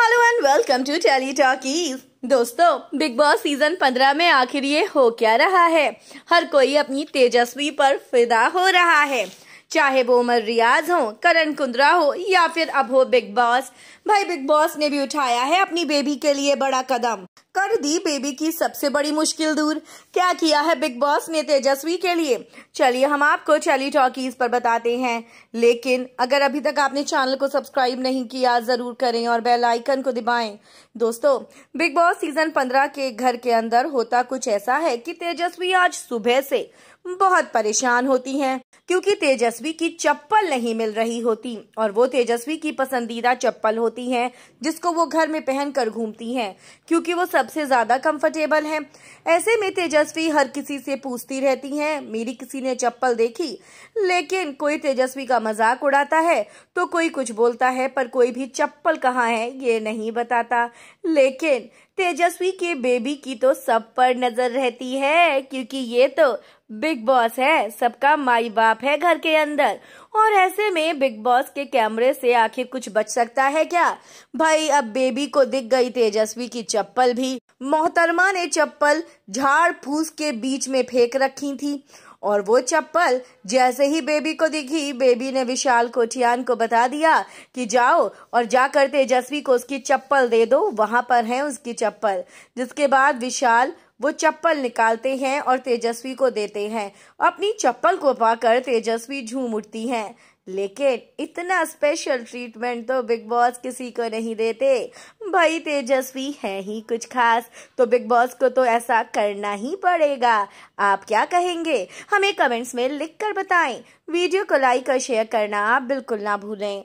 hello and welcome to tele talkies दोस्तों Bigg Boss season पंद्रह में आखिर ये हो क्या रहा है हर कोई अपनी तेजस्वी पर फिदा हो रहा है चाहे वो उमर रियाज हो करण कुंद्रा हो या फिर अब हो बिग बॉस भाई बिग बॉस ने भी उठाया है अपनी बेबी के लिए बड़ा कदम कर दी बेबी की सबसे बड़ी मुश्किल दूर क्या किया है बिग बॉस ने तेजस्वी के लिए चलिए हम आपको चली टॉकीज पर बताते हैं लेकिन अगर अभी तक आपने चैनल को सब्सक्राइब नहीं किया जरूर करें और बेल आइकन को दबाएं दोस्तों बिग बॉस सीजन पंद्रह के घर के अंदर होता कुछ ऐसा है कि तेजस्वी आज सुबह से बहुत परेशान होती हैं क्योंकि तेजस्वी तेजस्वी की चप्पल नहीं मिल रही होती और वो तेजस्वी की पसंदीदा चप्पल होती है जिसको वो घर में पहनकर घूमती हैं क्योंकि वो सबसे ज्यादा कंफर्टेबल है ऐसे में तेजस्वी हर किसी से पूछती रहती हैं मेरी किसी ने चप्पल देखी लेकिन कोई तेजस्वी का मजाक उड़ाता है तो कोई कुछ बोलता है पर कोई भी चप्पल कहाँ है ये नहीं बताता लेकिन तेजस्वी के बेबी की तो सब पर नजर रहती है क्योंकि ये तो बिग बॉस है सबका माई बाप है घर के अंदर और ऐसे में बिग बॉस के कैमरे से आखिर कुछ बच सकता है क्या भाई अब बेबी को दिख गई तेजस्वी की चप्पल भी मोहतरमा ने चप्पल झाड़ फूस के बीच में फेंक रखी थी और वो चप्पल जैसे ही बेबी को दिखी बेबी ने विशाल कोठियान को बता दिया कि जाओ और जाकर तेजस्वी को उसकी चप्पल दे दो वहां पर है उसकी चप्पल जिसके बाद विशाल वो चप्पल निकालते हैं और तेजस्वी को देते हैं अपनी चप्पल को पाकर तेजस्वी झूम उठती हैं लेकिन इतना स्पेशल ट्रीटमेंट तो बिग बॉस किसी को नहीं देते भाई तेजस्वी है ही कुछ खास तो बिग बॉस को तो ऐसा करना ही पड़ेगा आप क्या कहेंगे हमें कमेंट्स में लिख कर बताएं वीडियो को लाइक और शेयर करना आप बिल्कुल ना भूलें